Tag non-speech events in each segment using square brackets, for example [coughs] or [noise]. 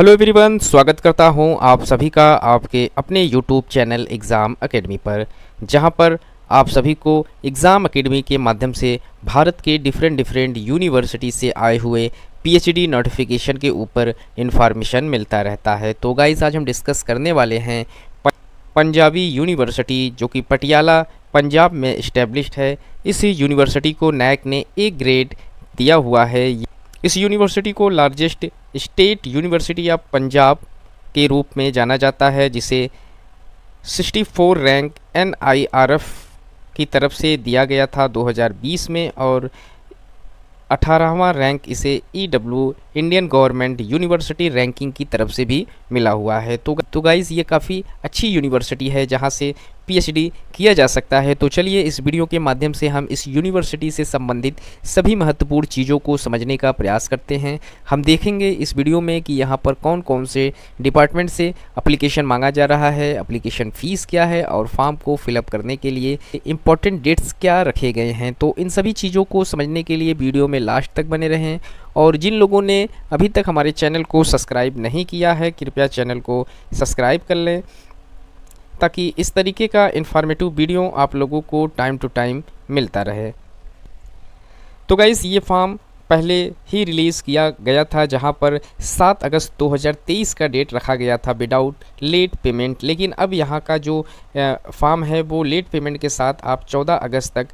hello everyone स्वागत करता हूं आप सभी का आपके अपने यूट्यूब चैनल एग्ज़ाम एकेडमी पर जहां पर आप सभी को एग्ज़ाम एकेडमी के माध्यम से भारत के डिफरेंट डिफरेंट यूनिवर्सिटी से आए हुए पीएचडी नोटिफिकेशन के ऊपर इन्फॉर्मेशन मिलता रहता है तो गाइज आज हम डिस्कस करने वाले हैं पंजाबी यूनिवर्सिटी जो कि पटियाला पंजाब में इस्टेब्लिश है इस यूनिवर्सिटी को नैक ने ए ग्रेड दिया हुआ है इस यूनिवर्सिटी को largest state university of Punjab के रूप में जाना जाता है जिसे 64 रैंक एन की तरफ से दिया गया था 2020 में और अठारहवा रैंक इसे ई e Indian government university ranking की तरफ से भी मिला हुआ है तो तो गाइज़ ये काफ़ी अच्छी यूनिवर्सिटी है जहाँ से पीएचडी किया जा सकता है तो चलिए इस वीडियो के माध्यम से हम इस यूनिवर्सिटी से संबंधित सभी महत्वपूर्ण चीज़ों को समझने का प्रयास करते हैं हम देखेंगे इस वीडियो में कि यहाँ पर कौन कौन से डिपार्टमेंट से अप्लीकेशन मांगा जा रहा है अप्लीकेशन फ़ीस क्या है और फॉर्म को फिलअप करने के लिए इम्पॉर्टेंट डेट्स क्या रखे गए हैं तो इन सभी चीज़ों को समझने के लिए वीडियो में लास्ट तक बने रहें और जिन लोगों ने अभी तक हमारे चैनल को सब्सक्राइब नहीं किया है कृपया चैनल को सब्सक्राइब कर लें ताकि इस तरीके का इन्फॉर्मेटिव वीडियो आप लोगों को टाइम टू टाइम मिलता रहे तो गाइस ये फॉर्म पहले ही रिलीज़ किया गया था जहां पर 7 अगस्त 2023 का डेट रखा गया था विदाउट लेट पेमेंट लेकिन अब यहां का जो फॉर्म है वो लेट पेमेंट के साथ आप 14 अगस्त तक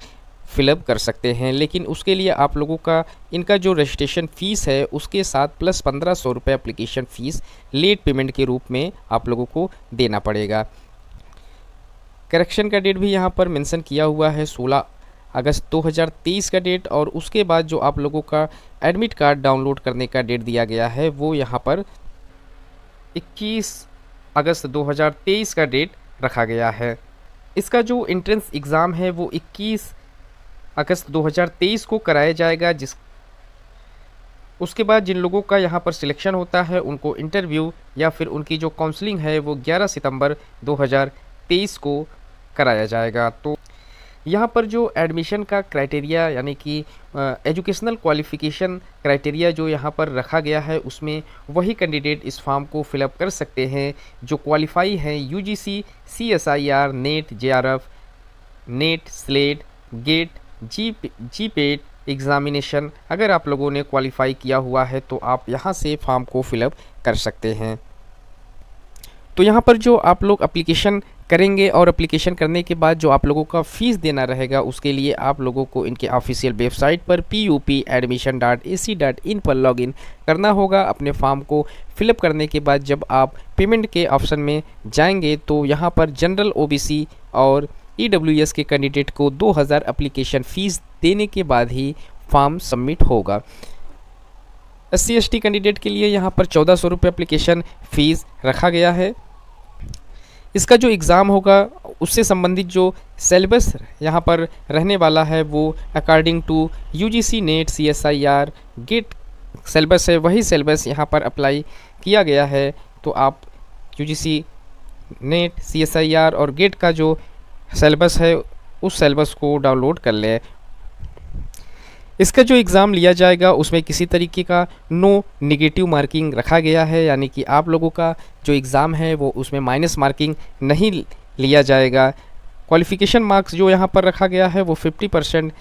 फिलअप कर सकते हैं लेकिन उसके लिए आप लोगों का इनका जो रजिस्ट्रेशन फ़ीस है उसके साथ प्लस पंद्रह सौ रुपये अप्लीकेशन फ़ीस लेट पेमेंट के रूप में आप लोगों को देना पड़ेगा करेक्शन का डेट भी यहाँ पर मेंशन किया हुआ है 16 अगस्त 2023 का डेट और उसके बाद जो आप लोगों का एडमिट कार्ड डाउनलोड करने का डेट दिया गया है वो यहाँ पर इक्कीस अगस्त दो का डेट रखा गया है इसका जो इंट्रेंस एग्ज़ाम है वो इक्कीस अगस्त 2023 को कराया जाएगा जिस उसके बाद जिन लोगों का यहाँ पर सिलेक्शन होता है उनको इंटरव्यू या फिर उनकी जो काउंसलिंग है वो 11 सितंबर 2023 को कराया जाएगा तो यहाँ पर जो एडमिशन का क्राइटेरिया यानी कि एजुकेशनल क्वालिफ़िकेशन क्राइटेरिया जो यहाँ पर रखा गया है उसमें वही कैंडिडेट इस फॉर्म को फिलअप कर सकते हैं जो क्वालिफाई हैं U G C C S I R NET J R F NET SLET GATE जी जी पेड एग्ज़ामिनेशन अगर आप लोगों ने क्वालिफ़ाई किया हुआ है तो आप यहाँ से फॉर्म को फिलअप कर सकते हैं तो यहाँ पर जो आप लोग अप्लीकेशन करेंगे और अप्लीकेशन करने के बाद जो आप लोगों का फ़ीस देना रहेगा उसके लिए आप लोगों को इनके ऑफिशियल वेबसाइट पर P U P admission dot A C dot in पर लॉगिन करना होगा अपने फॉर्म को फिलअप करने के बाद जब आप पेमेंट के ऑप्शन में जाएंगे तो यहाँ पर जनरल ओ बी सी और ई e के कैंडिडेट को 2000 एप्लीकेशन फ़ीस देने के बाद ही फॉर्म सबमिट होगा एस सी कैंडिडेट के लिए यहाँ पर चौदह सौ रुपये अप्लीकेशन फ़ीस रखा गया है इसका जो एग्ज़ाम होगा उससे संबंधित जो सेलेबस यहाँ पर रहने वाला है वो according to UGC NET CSIR GATE syllabus है वही सेलेबस यहाँ पर अप्लाई किया गया है तो आप यूजीसी नेट सीएसआईआर और गेट e का जो सेलेबस है उस सेलेबस को डाउनलोड कर लें इसका जो एग्ज़ाम लिया जाएगा उसमें किसी तरीके का नो निगेटिव मार्किंग रखा गया है यानी कि आप लोगों का जो एग्ज़ाम है वो उसमें माइनस मार्किंग नहीं लिया जाएगा क्वालिफ़िकेशन मार्क्स जो यहाँ पर रखा गया है वो 50 परसेंट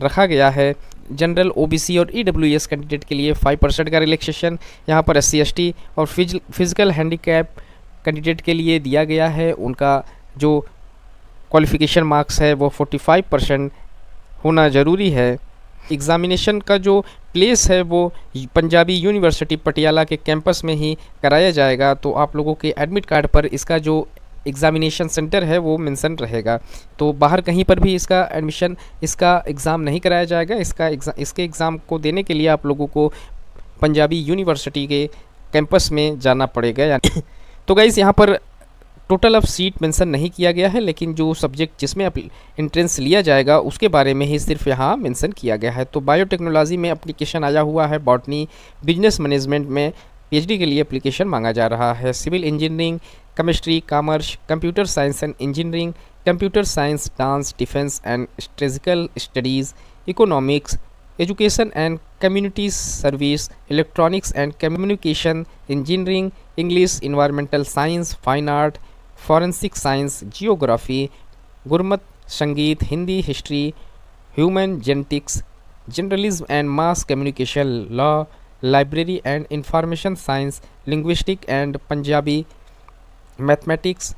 रखा गया है जनरल ओबीसी और ईडब्ल्यूएस कैंडिडेट के लिए 5 परसेंट का रिलैक्सेशन यहाँ पर एस सी और फिजिकल हैंडीकैप कैंडिडेट के लिए दिया गया है उनका जो क्वालिफ़िकेशन मार्क्स है वो 45 परसेंट होना ज़रूरी है एग्ज़ामिनेशन का जो प्लेस है वो पंजाबी यूनिवर्सिटी पटियाला के कैंपस में ही कराया जाएगा तो आप लोगों के एडमिट कार्ड पर इसका जो एग्ज़ामिनेशन सेंटर है वो मेंशन रहेगा तो बाहर कहीं पर भी इसका एडमिशन इसका एग्ज़ाम नहीं कराया जाएगा इसका एग्ज़ाम इसके एग्ज़ाम को देने के लिए आप लोगों को पंजाबी यूनिवर्सिटी के कैंपस में जाना पड़ेगा यानी [coughs] तो गाइज़ यहाँ पर टोटल ऑफ सीट मेंशन नहीं किया गया है लेकिन जो सब्जेक्ट जिसमें इंट्रेंस लिया जाएगा उसके बारे में ही सिर्फ यहाँ मेंशन किया गया है तो बायोटेक्नोलॉजी में अप्लीकेशन आया हुआ है बॉटनी बिजनेस मैनेजमेंट में पीएचडी के लिए अप्लीकेशन मांगा जा रहा है civil engineering chemistry commerce computer science and engineering computer science dance defence and strategical studies economics education and community service electronics and communication engineering English environmental science fine art forensic science geography Gurmat Sangeet Hindi history human genetics journalism and mass communication law library and information science linguistic and Punjabi mathematics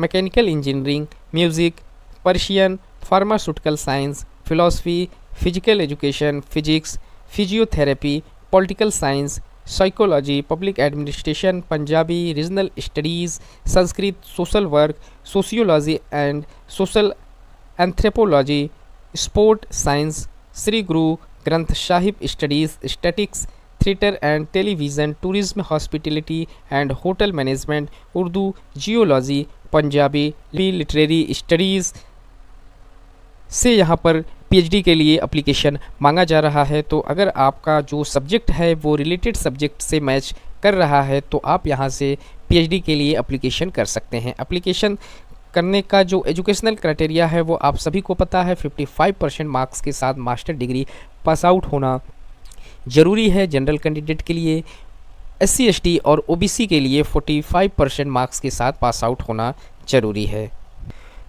mechanical engineering music Persian pharmaceutical science philosophy physical education physics physiotherapy political science psychology public administration Punjabi regional studies Sanskrit social work sociology and social anthropology sport science Shri Guru Granth Sahib studies statistics theatre and television tourism hospitality and hotel management Urdu geology Punjabi literary studies से यहाँ पर PhD के लिए application मांगा जा रहा है तो अगर आपका जो सब्जेक्ट है वो रिलेटेड सब्जेक्ट से मैच कर रहा है तो आप यहाँ से पीएचडी के लिए अप्लीकेशन कर सकते हैं अप्लीकेशन करने का जो एजुकेशनल क्राइटेरिया है वो आप सभी को पता है 55 परसेंट मार्क्स के साथ मास्टर डिग्री पास आउट होना ज़रूरी है जनरल कैंडिडेट के लिए एस सी और ओ के लिए 45 परसेंट मार्क्स के साथ पास आउट होना ज़रूरी है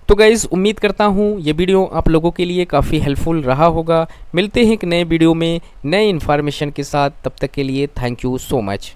तो गाइज़ उम्मीद करता हूँ ये वीडियो आप लोगों के लिए काफ़ी हेल्पफुल रहा होगा मिलते हैं एक नए वीडियो में नए इन्फॉर्मेशन के साथ तब तक के लिए थैंक यू सो मच